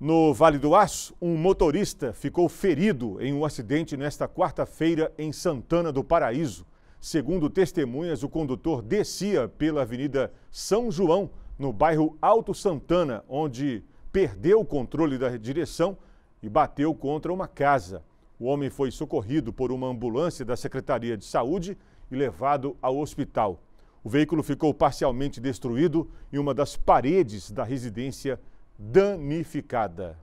No Vale do Aço, um motorista ficou ferido em um acidente nesta quarta-feira em Santana do Paraíso. Segundo testemunhas, o condutor descia pela Avenida São João, no bairro Alto Santana, onde perdeu o controle da direção e bateu contra uma casa. O homem foi socorrido por uma ambulância da Secretaria de Saúde e levado ao hospital. O veículo ficou parcialmente destruído em uma das paredes da residência danificada.